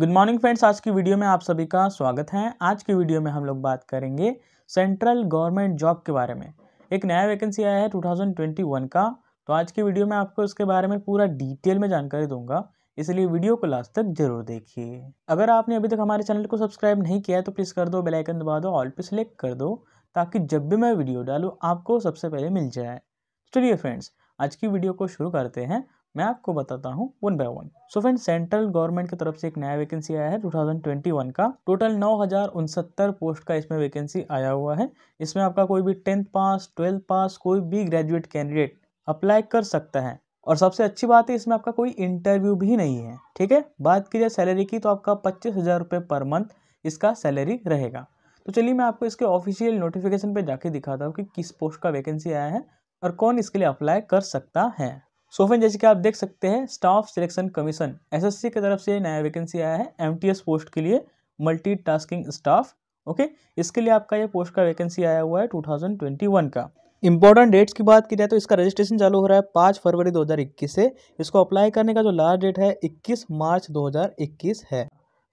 good morning friends आज की video में आप सभी का स्वागत है आज की वीडियो में हम लोग बात करेंगे सेंट्रल गवर्नमेंट जॉब के बारे में एक नया वैकेंसी आया है 2021 का तो आज की वीडियो में आपको इसके बारे में पूरा डिटेल में जानकारी दूंगा इसलिए वीडियो को लास्ट तक जरूर देखिए अगर आपने अभी तक हमारे चैनल को सब्सक्राइब नहीं किया है तो प्लीज़ कर दो बेलाइकन दबा दो ऑल पे सिलेक्ट कर दो ताकि जब भी मैं वीडियो डालूँ आपको सबसे पहले मिल जाए चलिए फ्रेंड्स आज की वीडियो को शुरू करते हैं मैं आपको बताता हूँ one by one so friend central government की तरफ से एक नया वैकेंसी आया है 2021 का टोटल नौ पोस्ट का इसमें वैकेंसी आया हुआ है इसमें आपका कोई भी टेंथ पास ट्वेल्थ पास कोई भी ग्रेजुएट कैंडिडेट अप्लाई कर सकता है और सबसे अच्छी बात है इसमें आपका कोई इंटरव्यू भी नहीं है ठीक है बात की जाए सैलरी की तो आपका पच्चीस हज़ार रुपये पर मंथ इसका सैलरी रहेगा तो चलिए मैं आपको इसके ऑफिशियल नोटिफिकेशन पे जाके दिखाता हूँ कि किस पोस्ट का वैकेंसी आया है और कौन इसके लिए अप्लाई कर सकता है सो फ्रेंड जैसे कि आप देख सकते हैं स्टाफ सिलेक्शन कमीशन एसएससी की तरफ से नया वैकेंसी आया है एमटीएस पोस्ट के लिए मल्टीटास्किंग स्टाफ ओके इसके लिए आपका ये पोस्ट का वैकेंसी आया हुआ है 2021 का इंपॉर्टेंट डेट्स की बात की जाए तो इसका रजिस्ट्रेशन चालू हो रहा है पाँच फरवरी 2021 से इसको अप्लाई करने का जो लास्ट डेट है इक्कीस मार्च इक्कीस है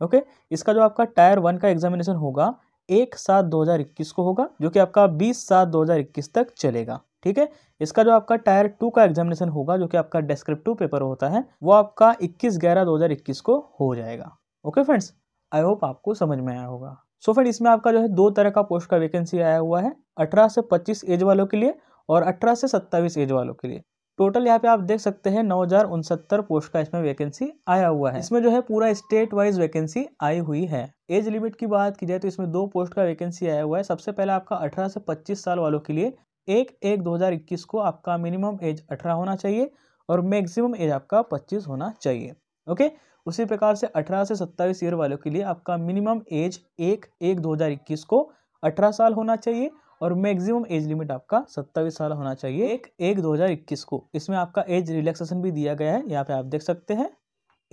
ओके इसका जो आपका टायर वन का एग्जामिनेशन होगा एक सात इक्कीस को होगा जो कि आपका बीस सात इक्कीस तक चलेगा ठीक है इसका जो आपका टायर टू का एग्जामिनेशन होगा जो कि आपका डेस्क्रिप्टिव पेपर होता है वो आपका 21 ग्यारह 2021 को हो जाएगा ओके फ्रेंड्स आई होप आपको समझ में आया होगा सो so फ्रेंड इसमें आपका जो है दो तरह का पोस्ट का वैकेंसी आया हुआ है अठारह से पच्चीस एज वालों के लिए और अठारह से सत्ताईस एज वालों के लिए टोटल यहाँ पे आप देख सकते हैं नौ हजार उनसत्तर पोस्ट का इसमें वैकेंसी आया हुआ है इसमें जो है पूरा स्टेट वाइज वैकेंसी आई हुई है एज लिमिट की बात की जाए तो इसमें दो पोस्ट का वैकेंसी आया हुआ है सबसे पहले आपका अठारह से पच्चीस साल वालों के लिए एक एक 2021 को आपका मिनिमम एज 18 होना चाहिए और मैक्सिमम एज आपका 25 होना चाहिए ओके उसी प्रकार से 18 से 27 ईयर वालों के लिए आपका मिनिमम एज एक एक 2021 को 18 साल होना चाहिए और मैक्सिमम एज लिमिट आपका सत्ताईस साल होना चाहिए एक एक 2021 को इसमें आपका एज रिलैक्सेशन भी दिया गया है यहाँ पे आप देख सकते हैं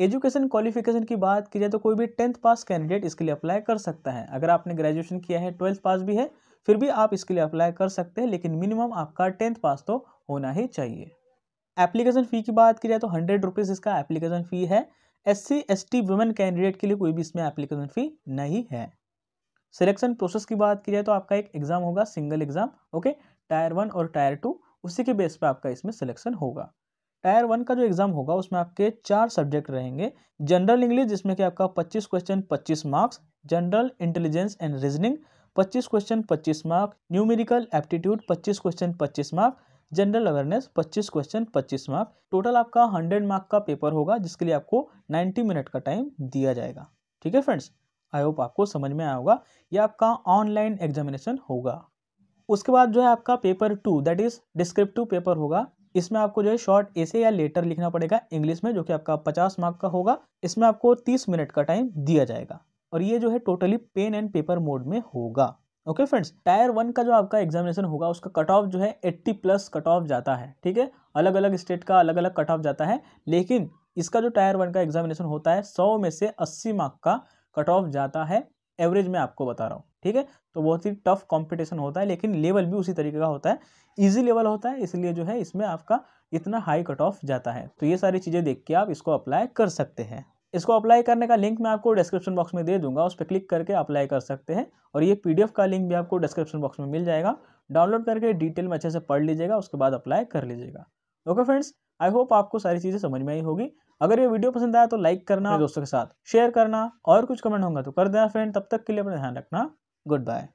एजुकेशन क्वालिफिकेशन की बात की जाए तो कोई भी टेंथ पास कैंडिडेट इसके लिए अप्लाई कर सकता है अगर आपने ग्रेजुएशन किया है ट्वेल्थ पास भी है फिर भी आप इसके लिए अप्लाई कर सकते हैं लेकिन मिनिमम आपका टेंथ पास तो होना ही चाहिए एप्लीकेशन फ़ी की बात की जाए तो हंड्रेड रुपीज़ इसका एप्लीकेशन फ़ी है S C S T women candidate के लिए कोई भी इसमें एप्लीकेशन फ़ी नहीं है सिलेक्शन प्रोसेस की बात की जाए तो आपका एक एग्ज़ाम होगा single exam okay tier one और टायर टू उसी के बेस पर आपका इसमें सिलेक्शन होगा टायर वन का जो एग्ज़ाम होगा उसमें आपके चार सब्जेक्ट रहेंगे जनरल इंग्लिश जिसमें कि आपका 25 question 25 marks general intelligence and reasoning पच्चीस क्वेश्चन पच्चीस मार्क न्यूमेरिकल एप्टीट्यूड पच्चीस क्वेश्चन पच्चीस mark general awareness 25 question 25 mark total आपका 100 मार्क का पेपर होगा जिसके लिए आपको 90 मिनट का टाइम दिया जाएगा ठीक है फ्रेंड्स आई होप आपको समझ में आया होगा ये आपका ऑनलाइन एग्जामिनेशन होगा उसके बाद जो है आपका paper two that is descriptive paper होगा इसमें आपको जो है शॉर्ट एसे या लेटर लिखना पड़ेगा इंग्लिश में जो कि आपका पचास मार्क का होगा इसमें आपको तीस मिनट का टाइम दिया जाएगा और ये जो है totally pen and paper mode में होगा ओके फ्रेंड्स टायर वन का जो आपका एग्जामिनेशन होगा उसका कट ऑफ जो है एट्टी प्लस कट ऑफ जाता है ठीक है अलग अलग स्टेट का अलग अलग कट ऑफ जाता है लेकिन इसका जो टायर वन का एग्जामिनेशन होता है सौ में से अस्सी मार्क का कट ऑफ जाता है एवरेज में आपको बता रहा हूँ ठीक है तो बहुत ही टफ कॉम्पिटिशन होता है लेकिन लेवल भी उसी तरीके का होता है ईजी लेवल होता है इसलिए जो है इसमें आपका इतना हाई कट ऑफ जाता है तो ये सारी चीज़ें देख के आप इसको अप्लाई कर सकते हैं इसको अप्लाई करने का लिंक मैं आपको डिस्क्रिप्शन बॉक्स में दे दूंगा उस पर क्लिक करके अप्लाई कर सकते हैं और ये पीडीएफ का लिंक भी आपको डिस्क्रिप्शन बॉक्स में मिल जाएगा डाउनलोड करके डिटेल में अच्छे से पढ़ लीजिएगा उसके बाद अप्लाई कर लीजिएगा ओके फ्रेंड्स आई होप आपको सारी चीज़ें समझ में आई होगी अगर ये वीडियो पसंद आया तो लाइक करना दोस्तों के साथ शेयर करना और कुछ कमेंट होगा तो कर देना फ्रेंड तब तक के लिए अपना ध्यान रखना गुड बाय